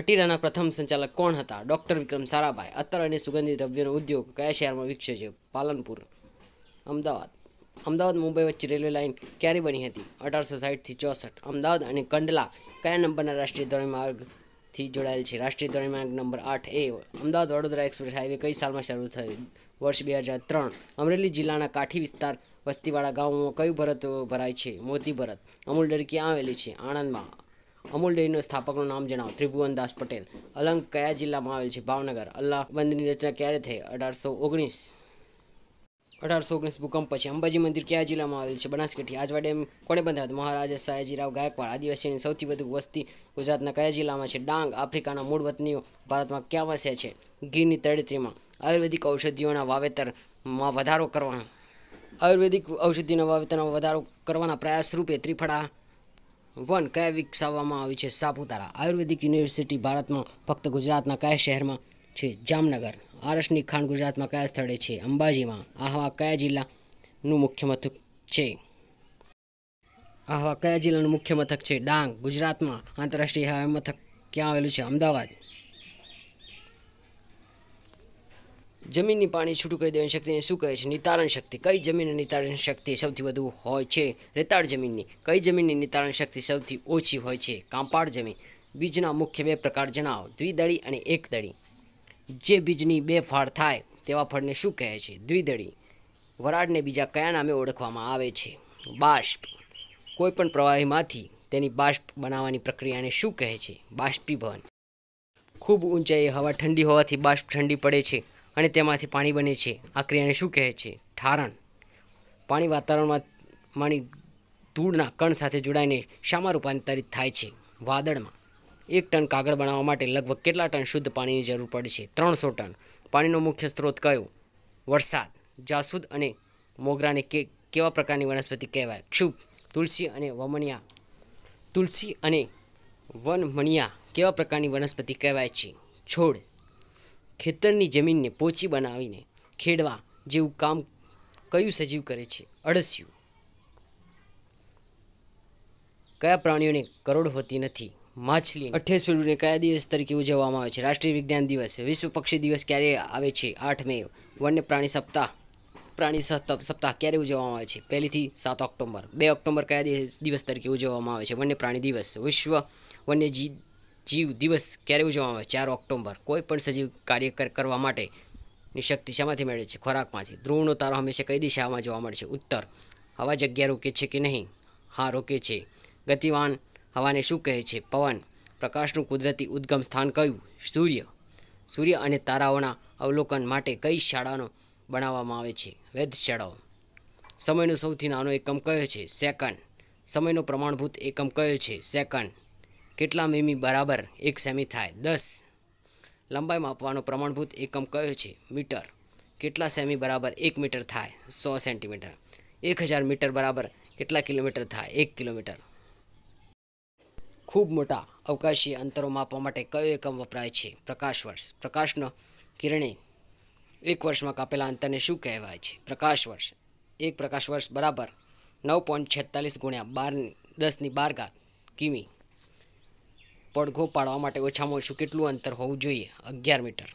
અટીરાના પ્રથમ સંચાલક કોણ હતા ડૉક્ટર વિક્રમ સારાભાઈ અત્તર અને સુગંધિત દ્રવ્યનો ઉદ્યોગ કયા શહેરમાં વિકસ્યો છે પાલનપુર અમદાવાદ અમદાવાદ મુંબઈ વચ્ચે રેલવે લાઇન ક્યારે બની હતી અઢારસો સાઠથી ચોસઠ અમદાવાદ અને કંડલા કયા નંબરના રાષ્ટ્રીય ધોરીમાર્ગથી જોડાયેલ છે રાષ્ટ્રીય ધોરીમાર્ગ નંબર આઠ એ અમદાવાદ વડોદરા એક્સપ્રેસ હાઈવે કઈ સાલમાં શરૂ થયું વર્ષ બે હજાર ત્રણ અમરેલી જિલ્લાના કાઠી વિસ્તાર વસ્તીવાળા ગામોમાં કયું ભરત ભરાય છે મોતી ભરત અમૂલ ડેરી ક્યાં આવેલી છે આણંદમાં અમૂલ ડેરીનું સ્થાપકનું નામ જણાવો ત્રિભુવનદાસ પટેલ અલંગ કયા જિલ્લામાં આવેલ છે ભાવનગર અલ્લાહ બંદની રચના ક્યારે થઈ અઢારસો ઓગણીસ અઢારસો ઓગણીસ ભૂકંપ પછી અંબાજી મંદિર કયા જિલ્લામાં આવેલ છે બનાસકાંઠી આજવા ડેમ કોણે બંધાવ્યો મહારાજા સયાજીરાવ ગાયકવાડ આદિવાસીની સૌથી વધુ વસ્તી ગુજરાતના કયા જિલ્લામાં છે ડાંગ આફ્રિકાના મૂળ વતનીઓ ભારતમાં ક્યાં વસે છે ગીરની તળેટીમાં આયુર્વેદિક ઔષધિઓના વાવેતરમાં વધારો કરવા આયુર્વેદિક ઔષધિના વાવેતરમાં વધારો કરવાના પ્રયાસ રૂપે ત્રિફળા વન કયા વિકસાવવામાં આવી છે સાપુતારા આયુર્વેદિક યુનિવર્સિટી ભારતમાં ફક્ત ગુજરાતના કયા શહેરમાં છે જામનગર આરસની ખાંડ ગુજરાતમાં કયા સ્થળે છે અંબાજીમાં આહવા કયા જિલ્લાનું મુખ્ય મથક છે આહવા કયા જિલ્લાનું મુખ્ય મથક છે ડાંગ ગુજરાતમાં આંતરરાષ્ટ્રીય હવાઈ મથક ક્યાં આવેલું છે અમદાવાદ જમીનની પાણી છૂટું કરી દેવાની શક્તિને શું કહે છે નિતારણ શક્તિ કઈ જમીનની નિતારણ શક્તિ સૌથી વધુ હોય છે રેતાળ જમીનની કઈ જમીનની નિતારણ શક્તિ સૌથી ઓછી હોય છે કાંપાળ જમીન બીજના મુખ્ય બે પ્રકાર જણાવો દ્વિદળી અને એકદળી જે બીજની બે ફાળ થાય તેવા ફળને શું કહે છે દ્વિદળી વરાળને બીજા કયા નામે ઓળખવામાં આવે છે બાષ્પ કોઈપણ પ્રવાહીમાંથી તેની બાષ્પ બનાવવાની પ્રક્રિયાને શું કહે છે બાષ્પીભવન ખૂબ ઊંચાઈએ હવા ઠંડી હોવાથી બાષ્પ ઠંડી પડે છે અને તેમાંથી પાણી બને છે આ ક્રિયાને શું કહે છે ઠારણ પાણી વાતાવરણમાં માની ધૂળના કણ સાથે જોડાઈને શામાં રૂપાંતરિત થાય છે વાદળમાં એક ટન કાગળ બનાવવા માટે લગભગ કેટલા ટન શુદ્ધ પાણીની જરૂર પડે છે ત્રણસો ટન પાણીનો મુખ્ય સ્ત્રોત કયો વરસાદ જાસૂદ અને મોગરાને કે કેવા પ્રકારની વનસ્પતિ કહેવાય ક્ષુભ તુલસી અને વમણિયા તુલસી અને વનમણિયા કેવા પ્રકારની વનસ્પતિ કહેવાય છે છોડ ખેતરની જમીનને પોચી બનાવીને ખેડવા જેવું કામ કયું સજીવ કરે છે અળસિયું કયા પ્રાણીઓને કરોડ હોતી નથી માછલી અઠ્યાવીસ ફેબ્રુઆરીને કયા દિવસ તરીકે ઉજવવામાં આવે છે રાષ્ટ્રીય વિજ્ઞાન દિવસ વિશ્વ પક્ષી દિવસ ક્યારે આવે છે આઠ મે વન્ય પ્રાણી સપ્તાહ પ્રાણી સપ્તાહ ક્યારે ઉજવવામાં આવે છે પહેલીથી સાત ઓક્ટોબર બે ઓક્ટોબર કયા દિવસ તરીકે ઉજવવામાં આવે છે વન્ય પ્રાણી દિવસ વિશ્વ વન્યજીવ જીવ દિવસ ક્યારે ઉજવવામાં આવે ચાર ઓક્ટોબર કોઈ પણ સજીવ કાર્ય કરવા માટેની ની શક્તિ શામાંથી મેળવે છે ખોરાકમાંથી ધ્રુવનો તારો હંમેશા કઈ દિશામાં જોવા મળે છે ઉત્તર હવા જગ્યા રોકે છે કે નહીં હા રોકે છે ગતિવાન હવાને શું કહે છે પવન પ્રકાશનું કુદરતી ઉદ્ગમ સ્થાન કયું સૂર્ય સૂર્ય અને તારાઓના અવલોકન માટે કઈ શાળાનો બનાવવામાં આવે છે વેધશાળાઓ સમયનો સૌથી નાનો એકમ કયો છે સેકન્ડ સમયનો પ્રમાણભૂત એકમ કયો છે સેકન્ડ કેટલા મીમી બરાબર એક સેમી થાય દસ લંબાઈ માપવાનો પ્રમાણભૂત એકમ કયો છે મીટર કેટલા સેમી બરાબર એક મીટર થાય સો સેન્ટીમીટર એક હજાર મીટર બરાબર કેટલા કિલોમીટર થાય એક કિલોમીટર ખૂબ મોટા અવકાશીય અંતરો માપવા માટે કયો એકમ વપરાય છે પ્રકાશ વર્ષ પ્રકાશનો કિરણે એક વર્ષમાં કાપેલા અંતરને શું કહેવાય છે પ્રકાશ વર્ષ એક પ્રકાશ વર્ષ બરાબર નવ પોઈન્ટ છેતાલીસ ગુણ્યા બાર દસની બાર ઘાત કિમી પડઘો પાડવા માટે ઓછામાં ઓછું કેટલું અંતર હોવું જોઈએ અગિયાર મીટર